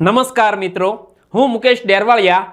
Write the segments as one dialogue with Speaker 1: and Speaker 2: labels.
Speaker 1: નમસ્કાર મિત્રો હું મુકેશ ડેરવાળિયા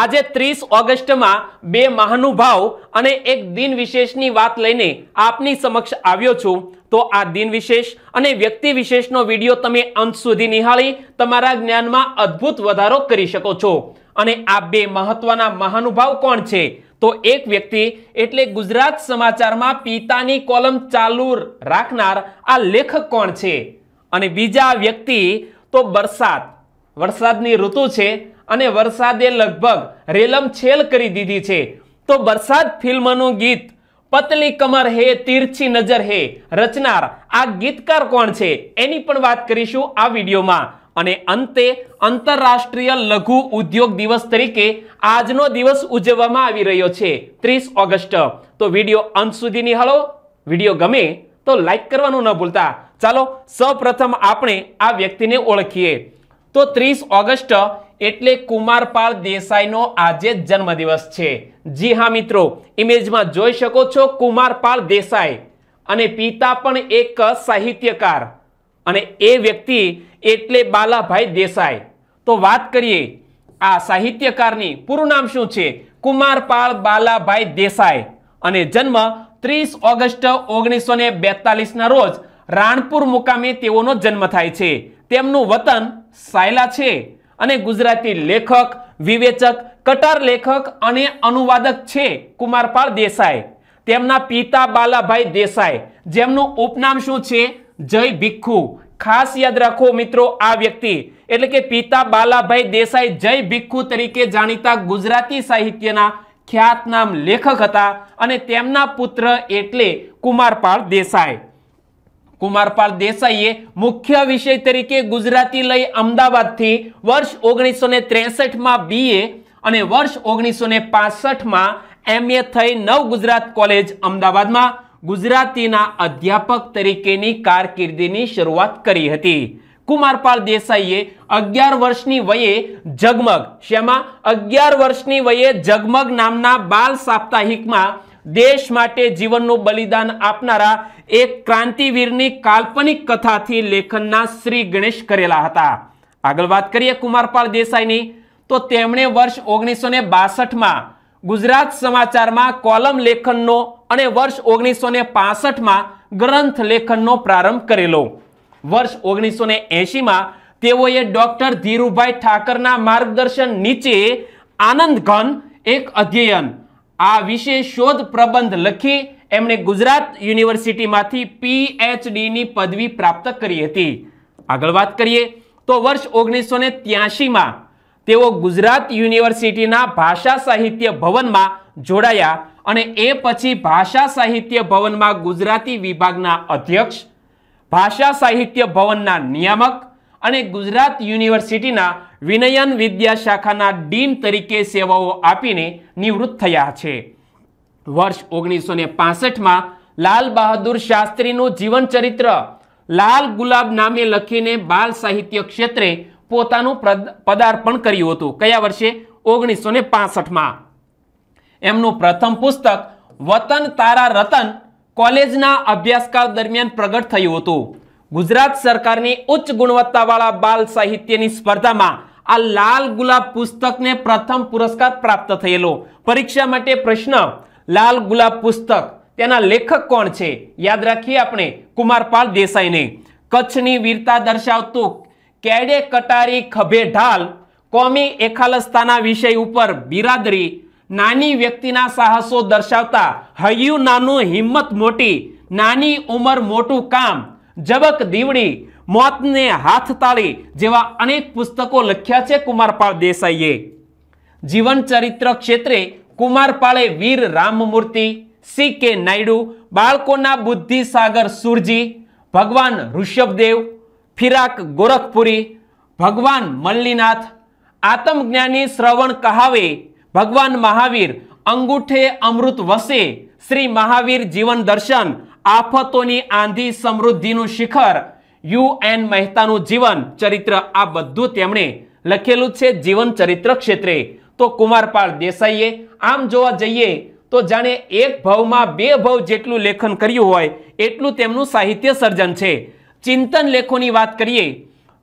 Speaker 1: આજે ત્રીસ ઓગસ્ટમાં બે મહાનુભાવ અને એક દિન વિશેષની વાત લઈને આપની સમક્ષ આવ્યો છું તો આ દિન વિશેષ અને વ્યક્તિ વિશેષનો વિડીયો તમે અંત સુધી નિહાળી તમારા જ્ઞાનમાં અદ્ભુત વધારો કરી શકો છો અને આ બે મહત્વના મહાનુભાવ કોણ છે તો એક વ્યક્તિ એટલે ગુજરાત સમાચારમાં પિતાની કોલમ ચાલુ રાખનાર આ લેખક કોણ છે અને બીજા વ્યક્તિ તો બરસાત વરસાદની ઋતુ છે અને વરસાદે લગભગ રેલમ છેલ કરી દીધી છે તો વરસાદ ફિલ્મનું ગીત પતલી કમર હે તીરછી નજર હે રચનાર આ ગીતકાર કોણ છે એની પણ વાત કરીશું આ વિડીયોમાં અને અંતે આંતરરાષ્ટ્રીય લઘુ ઉદ્યોગ દિવસ તરીકે આજનો દિવસ ઉજવવામાં આવી રહ્યો છે ત્રીસ ઓગસ્ટ તો વિડીયો અંત સુધી નિહાળો વિડીયો ગમે તો લાઇક કરવાનું ન ભૂલતા ચાલો સૌપ્રથમ આપણે આ વ્યક્તિને ઓળખીએ તો ત્રીસ ઓગસ્ટ એટલે કુમારપાળ દેસાઈનો આજે જન્મદિવસ છે જી હા મિત્રો ઇમેજમાં જોઈ શકો છો કુમારપાળ દેસાઈ અને પિતા પણ એક સાહિત્યકાર અને એ વ્યક્તિ એટલે બાલાભાઈ દેસાઈ તો વાત કરીએ આ સાહિત્યકારની પૂરું નામ શું છે કુમારપાળ બાલાભાઈ દેસાઈ અને જન્મ ત્રીસ ઓગસ્ટ ઓગણીસો ને બેતાલીસના રોજ રાણપુર મુકામે તેઓનો જન્મ થાય છે તેમનું વતન સાયલા છે અને ગુજરાતી લેખક વિવેચક કટાર લેખક અને અનુવાદક છે કુમારપાળ દેસાઈ તેમના પિતા બાલાભાઈ દેસાઈ જેમનું ઉપનામ શું છે જય ભિખુ ખાસ યાદ રાખો મિત્રો આ વ્યક્તિ એટલે કે પિતા બાલાભાઈ દેસાઈ જય ભિખુ તરીકે જાણીતા ગુજરાતી સાહિત્યના ખ્યાતનામ લેખક હતા અને તેમના પુત્ર એટલે કુમારપાળ દેસાઈ કુમારપાલ દેસાઈએ મુખ્ય વિષય તરીકે ગુજરાતી લઈ અમદાવાદથી વર્ષ ઓગણીસો ને ત્રેસઠમાં બી એ અને વર્ષ ઓગણીસો ને પાસઠમાં એ થઈ નવ ગુજરાત કોલેજ અમદાવાદમાં ગુજરાતીના અધ્યાપક તરીકેની કારકિર્દીની શરૂઆત કરી હતી કુમારપાલ દેસાઈએ અગિયાર વર્ષની વયે જગમગ શેમાં અગિયાર વર્ષની વયે જગમગ નામના બાલ સાપ્તાહિકમાં દેશ માટે જીવનનું બલિદાન આપનારા એક ક્રાંતિવીરની કાલ્પનિક કથાથી લેખનના શ્રી ગણેશ કરેલા હતા આગળ વાત કરીએ કુમારપાળ દેસાઈની તો તેમણે વર્ષ ઓગણીસો ને બાસઠમાં ગુજરાત સમાચારમાં કોલમ લેખનનો અને વર્ષ ઓગણીસો ને પાસઠમાં ગ્રંથ લેખનનો પ્રારંભ કરેલો વર્ષ ઓગણીસો ને એંશીમાં તેઓએ ડોક્ટર ધીરુભાઈ ઠાકરના માર્ગદર્શન નીચે આનંદ ઘન એક અધ્યયન આ વિશે શોધ પ્રબંધ લખી એમણે ગુજરાત યુનિવર્સિટીમાંથી પીએચડીની પદવી પ્રાપ્ત કરી હતી આગળ વાત કરીએ તો વર્ષ ઓગણીસો ને ત્યાસીમાં તેઓ ગુજરાત યુનિવર્સિટીના ભાષા સાહિત્ય ભવનમાં જોડાયા અને એ પછી ભાષા સાહિત્ય ભવનમાં ગુજરાતી વિભાગના અધ્યક્ષ ભાષા સાહિત્ય ભવનના નિયામક અને ગુજરાત યુનિવર્સિટીના વિનયન વિદ્યા શાખાના ડીન તરીકે સેવાઓ આપીને નિવૃત્ત થયા છે વર્ષ ઓગણીસો ને પાસઠમાં લાલ બહાદુર શાસ્ત્રીનું જીવનચરિત્ર લાલ ગુલાબ નામે લખીને બાલ સાહિત્ય ક્ષેત્રે પોતાનું પદાર્પણ કર્યું હતું કયા વર્ષે ઓગણીસો ને પાસઠમાં એમનું પ્રથમ પુસ્તક વતન તારા રતન કોલેજના અભ્યાસકાળ દરમિયાન પ્રગટ થયું હતું ગુજરાત સરકારની ઉચ્ચ ગુણવત્તાવાળા બાલ સાહિત્યની સ્પર્ધામાં આ લાલ ગુલાબ પુસ્તકને પ્રથમ પુરસ્કાર પ્રાપ્ત થયેલો પરીક્ષા માટે પ્રશ્ન લાલ ગુલાબ પુસ્તક તેના લેખક કોણ છે યાદ રાખીએ આપણે કુમારપાલ દેસાઈને કચ્છની વીરતા દર્શાવતું કેડે કટારી ખભે ઢાલ કોમી એખાલસ્તાના વિષય ઉપર બિરાદરી નાની વ્યક્તિના સાહસો દર્શાવતા હૈયું નાનું હિંમત મોટી નાની ઉંમર મોટું કામ જબક દીવડી મોતને હાથ તાળી જેવા અનેક પુસ્તકો લખ્યા છે કુમારપાળ દેસાઈએ જીવન ચરિત્ર ક્ષેત્રે કુમારપાળે વીર રામમૂર્તિ સી કે નાયડુ બાળકોના બુદ્ધિસાગર સુરજી ભગવાન ઋષભદેવ ફિરાક ગોરખપુરી ભગવાન મલ્લીનાથ આત્મજ્ઞાની શ્રવણ કહાવે ભગવાન મહાવીર અંગૂઠે અમૃત વસે શ્રી મહાવીર જીવન દર્શન આફતોની આંધી સમૃદ્ધિનું શિખર યુ એન મહેતાનું જીવન ચરિત્ર આ બધું તેમણે લખેલું છે જીવન ચરિત્ર ક્ષેત્રે તો કુમારપાળ દેસાઈએ આમ જોવા જઈએ તો જાણે એક ભાવમાં બે ભાવ જેટલું લેખન કર્યું હોય એટલું તેમનું સાહિત્ય સર્જન છે ચિંતન લેખોની વાત કરીએ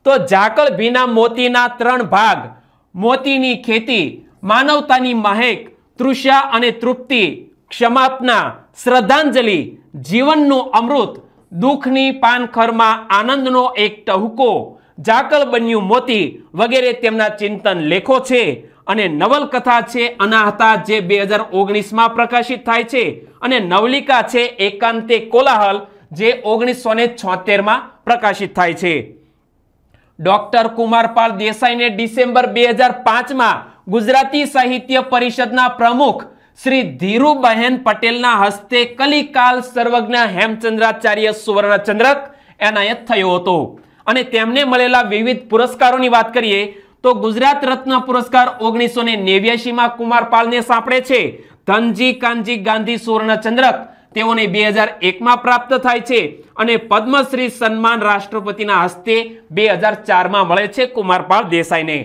Speaker 1: તો ઝાકળ ભીના મોતીના ત્રણ ભાગ મોતીની ખેતી માનવતાની મહેક તૃષા અને તૃપ્તિ ક્ષમાપના શ્રદ્ધાંજલિ જીવનનું અમૃત દુઃખની પાનખરમાં આનંદનો એક ટહુકો જાકલ બન્યું મોતી વગેરે તેમના ચિંતન લેખો છે અને નવલકથા છે અનાહતા જે બે હજાર ઓગણીસમાં પ્રકાશિત થાય છે અને નવલિકા છે એકાંતે કોલાહલ જે ઓગણીસો ને છોતેરમાં પ્રકાશિત થાય છે ડોક્ટર કુમારપાલ દેસાઈને ડિસેમ્બર બે હજાર પાંચમાં ગુજરાતી સાહિત્ય પરિષદના પ્રમુખ શ્રી ધીરુબહેન પટેલના હસ્તે કલિકાલ સર્વજ્ઞ હેમચંદ્રાચાર્ય સુવર્ણચંદ્રક એનાયત થયો હતો અને તેમને મળેલા વિવિધ પુરસ્કારોની વાત કરીએ તો ગુજરાત રત્ન પુરસ્કાર ઓગણીસો ને નેવ્યાસીમાં કુમારપાલને સાંપડે છે ધનજી કાનજી ગાંધી સુવર્ણચંદ્રક તેઓને બે હજાર એકમાં પ્રાપ્ત થાય છે અને પદ્મશ્રી સન્માન રાષ્ટ્રપતિના હસ્તે બે હજાર ચારમાં મળે છે કુમારપાલ દેસાઈને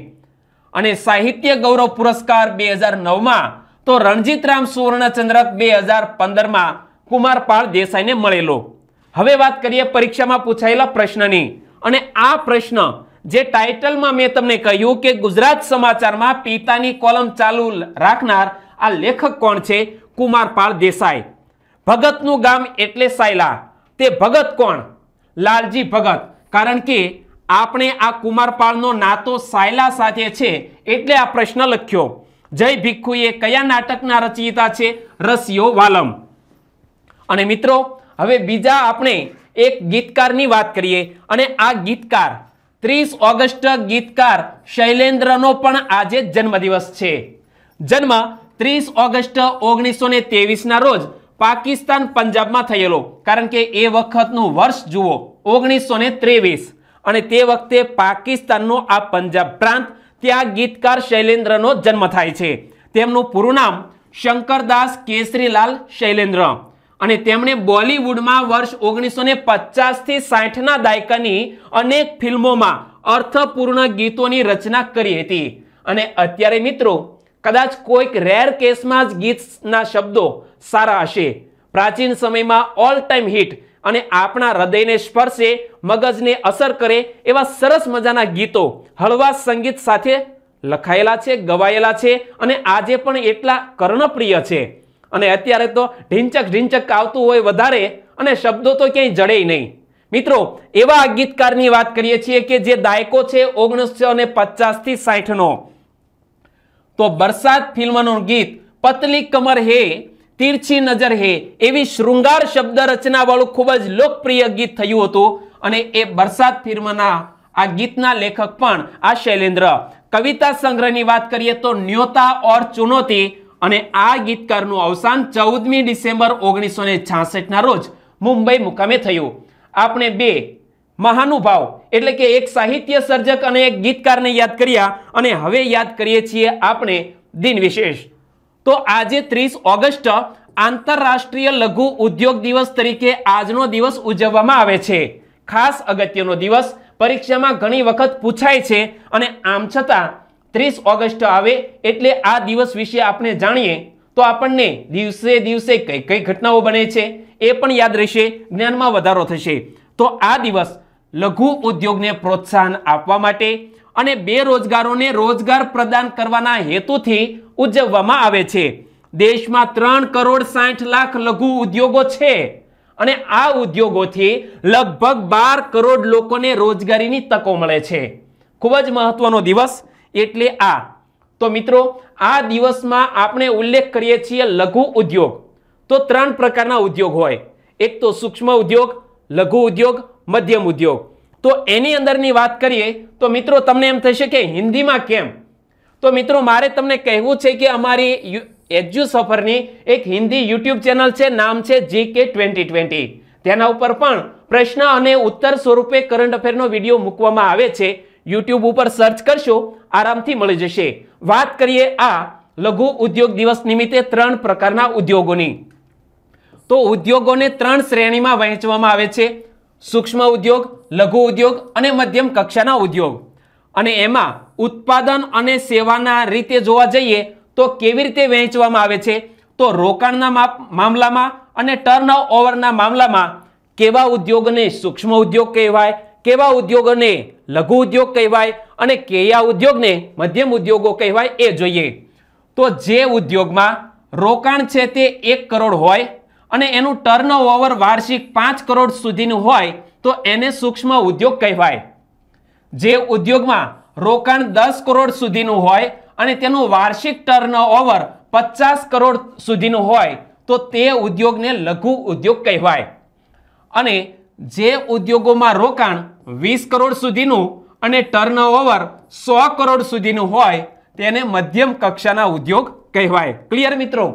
Speaker 1: અને સાહિત્ય ગૌરવ પુરસ્કાર બે હજાર નવમાં તો રણજીત રણજીતરામ સુવર્ણચંદ્રક બે હજાર પંદરમાં કુમારપાળ દેસાઈને મળેલો હવે વાત કરીએ પરીક્ષામાં પૂછાયેલા પ્રશ્નની અને આ પ્રશ્ન જે ટાઇટલમાં મેં તમને કહ્યું કે ગુજરાત સમાચારમાં પિતાની કોલમ ચાલુ રાખનાર આ લેખક કોણ છે કુમારપાળ દેસાઈ ભગતનું ગામ એટલે સાયલા તે ભગત કોણ લાલજી ભગત કારણ કે આપણે આ કુમારપાળનો નાતો સાયલા સાથે છે એટલે આ પ્રશ્ન લખ્યો જય ભિક્ષુ કયા નાટકના રચયિતા છે રસિયો વાલમ અને મિત્રો હવે બીજા આપણે એક ગીતકારની વાત કરીએ અને આ ગીતકાર ત્રીસ ઓગસ્ટ ગીતકાર શૈલેન્દ્રનો પણ આજે જન્મદિવસ છે જન્મ ત્રીસ ઓગસ્ટ ઓગણીસો ને ના રોજ પાકિસ્તાન પંજાબમાં થયેલો કારણ કે એ વખતનું વર્ષ જુઓ ઓગણીસો ત્રેવીસ અને તે વખતે પાકિસ્તાનનો આ પંજાબ પ્રાંત ત્યાં ગીતકાર શૈલેન્દ્રનો જન્મ થાય છે તેમનું પૂરું નામ શંકરદાસ કેસરીલાલ શૈલેન્દ્ર અને તેમણે બોલિવૂડમાં વર્ષ ઓગણીસો ને પચાસથી સાઠના દાયકાની અનેક ફિલ્મોમાં અર્થપૂર્ણ ગીતોની રચના કરી હતી અને અત્યારે મિત્રો કદાચ કોઈક રેર કેસમાં જ ગીતના શબ્દો સારા હશે પ્રાચીન સમયમાં ઓલ ટાઈમ હિટ અને આપણા હૃદયને સ્પર્શે મગજને અસર કરે એવા સરસ મજાના ગીતો હળવા સંગીત સાથે લખાયેલા છે ગવાયેલા છે અને આજે પણ એટલા કર્ણપ્રિય છે અને અત્યારે તો ઢીંચક ઢીંચક આવતું હોય વધારે અને શબ્દો તો ક્યાંય જડે નહીં મિત્રો એવા ગીતકારની વાત કરીએ છીએ કે જે દાયકો છે ઓગણીસો ને પચાસથી સાઠનો તો બરસાત ફિલ્મનું ગીત પતલી કમર હે તીરછી નજર હે એવી શૃંગાર શબ્દ રચનાવાળું ખૂબ જ લોકપ્રિય ગીત થયું હતું અને એ બરસાત ફિલ્મના આ ગીતના લેખક પણ આ શૈલેન્દ્ર કવિતા સંગ્રહની વાત કરીએ તો ન્યોતા ઓર ચુનોતી અને આ ગીતકારનું અવસાન ચૌદમી ડિસેમ્બર ઓગણીસો ને છાસઠના રોજ મુંબઈ મુકામે થયું આપણે બે મહાનુભાવ એટલે કે એક સાહિત્ય સર્જક અને એક ગીતકારને યાદ કર્યા અને હવે યાદ કરીએ છીએ આપણે દિન વિશેષ તો આજે ત્રીસ ઓગસ્ટ આંતરરાષ્ટ્રીય લઘુ ઉદ્યોગ દિવસ તરીકે આજનો દિવસ ઉજવવામાં આવે છે ખાસ અગત્યનો દિવસ પરીક્ષામાં ઘણી વખત પૂછાય છે અને આમ છતાં ત્રીસ ઓગસ્ટ આવે એટલે આ દિવસ વિશે આપણે જાણીએ તો આપણને દિવસે દિવસે કઈ કઈ ઘટનાઓ બને છે એ પણ યાદ રહેશે જ્ઞાનમાં વધારો થશે તો આ દિવસ લઘુ ઉદ્યોગને પ્રોત્સાહન આપવા માટે અને બેરોજગારોને રોજગાર પ્રદાન કરવાના હેતુથી ઉજવવામાં આવે છે દેશમાં ત્રણ કરોડ સાઠ લાખ લઘુ ઉદ્યોગો છે અને આ ઉદ્યોગોથી લગભગ બાર કરોડ લોકોને રોજગારીની તકો મળે છે ખૂબ જ મહત્વનો દિવસ એટલે આ તો મિત્રો આ દિવસમાં આપણે ઉલ્લેખ કરીએ છીએ લઘુ ઉદ્યોગ તો ત્રણ પ્રકારના ઉદ્યોગ હોય એક તો સૂક્ષ્મ ઉદ્યોગ લઘુ ઉદ્યોગ મધ્યમ ઉદ્યોગ તો એની અંદરની વાત કરીએ તો મિત્રો તમને એમ થશે કે હિન્દીમાં કેમ તો મિત્રો મારે તમને કહેવું છે કે અમારી એજ્યુ સફરની એક હિન્દી યુટ્યુબ ચેનલ છે નામ છે જે કે ટ્વેન્ટી ટ્વેન્ટી તેના ઉપર પણ પ્રશ્ન અને ઉત્તર સ્વરૂપે કરંટ અફેરનો વિડીયો મૂકવામાં આવે છે યુટ્યુબ ઉપર સર્ચ કરશો આરામથી મળી જશે વાત કરીએ આ લઘુ ઉદ્યોગ દિવસ નિમિત્તે ત્રણ પ્રકારના ઉદ્યોગોની તો ઉદ્યોગોને ત્રણ શ્રેણીમાં વહેંચવામાં આવે છે સૂક્ષ્મ ઉદ્યોગ લઘુ ઉદ્યોગ અને મધ્યમ કક્ષાના ઉદ્યોગ અને એમાં ઉત્પાદન અને સેવાના રીતે જોવા જઈએ તો કેવી રીતે વહેંચવામાં આવે છે તો રોકાણના મામલામાં અને ટર્ન ઓવરના મામલામાં કેવા ઉદ્યોગને સૂક્ષ્મ ઉદ્યોગ કહેવાય કેવા ઉદ્યોગોને લઘુ ઉદ્યોગ કહેવાય અને કેયા ઉદ્યોગને મધ્યમ ઉદ્યોગો કહેવાય એ જોઈએ તો જે ઉદ્યોગમાં રોકાણ છે તે એક કરોડ હોય અને એનું ટર્ન ઓવર વાર્ષિક પાંચ કરોડ સુધીનું હોય તો એને સૂક્ષ્મ ઉદ્યોગ કહેવાય જે ઉદ્યોગમાં રોકાણ દસ કરોડ સુધીનું હોય અને તેનું વાર્ષિક ટર્ન ઓવર પચાસ કરોડ સુધીનું હોય તો તે ઉદ્યોગને લઘુ ઉદ્યોગ કહેવાય અને જે ઉદ્યોગોમાં રોકાણ વીસ કરોડ સુધીનું અને ટર્ન ઓવર સો કરોડ સુધીનું હોય તેને મધ્યમ કક્ષાના ઉદ્યોગ કહેવાય ક્લિયર મિત્રો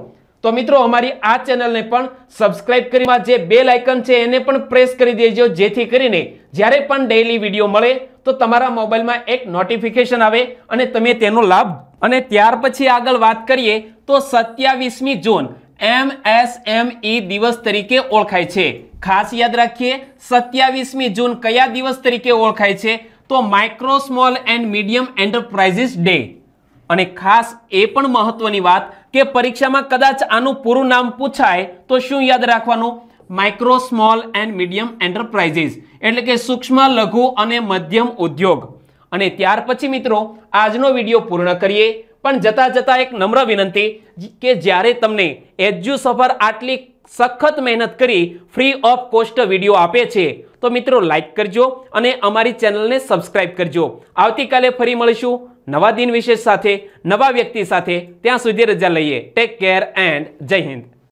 Speaker 1: તો મિત્રો અમારી આ ચેનલને પણ સબસ્ક્રાઇબ કરીમાં જે બે આઇકન છે એને પણ પ્રેસ કરી દેજો જેથી કરીને જ્યારે પણ ડેઇલી વિડીયો મળે તો તમારા મોબાઈલમાં એક નોટિફિકેશન આવે અને તમે તેનો લાભ અને ત્યાર પછી આગળ વાત કરીએ તો સત્યાવીસમી જૂન એમ એમ એસ એમએસએમઈ દિવસ તરીકે ઓળખાય છે ખાસ યાદ રાખીએ સત્યાવીસમી જૂન કયા દિવસ તરીકે ઓળખાય છે તો micro small and medium enterprises ડે અને ખાસ એ પણ મહત્વની વાત કે પરીક્ષામાં કદાચ આનું પૂરું નામ પૂછાય તો શું યાદ રાખવાનું micro small and medium enterprises એટલે કે સૂક્ષ્મ લઘુ અને મધ્યમ ઉદ્યોગ અને ત્યાર પછી મિત્રો આજનો વિડીયો પૂર્ણ કરીએ પણ જતા જતાં એક નમ્ર વિનંતી કે જ્યારે તમને એજ્યુ સફર આટલી સખત મહેનત કરી ફ્રી ઓફ કોસ્ટ વિડીયો આપે છે તો મિત્રો લાઇક કરજો અને અમારી ચેનલને સબસ્ક્રાઇબ કરજો આવતીકાલે ફરી મળીશું નવા દિન વિશેષ સાથે નવા વ્યક્તિ સાથે ત્યાં સુધી રજા લઈએ ટેક કેર એન્ડ જય હિન્દ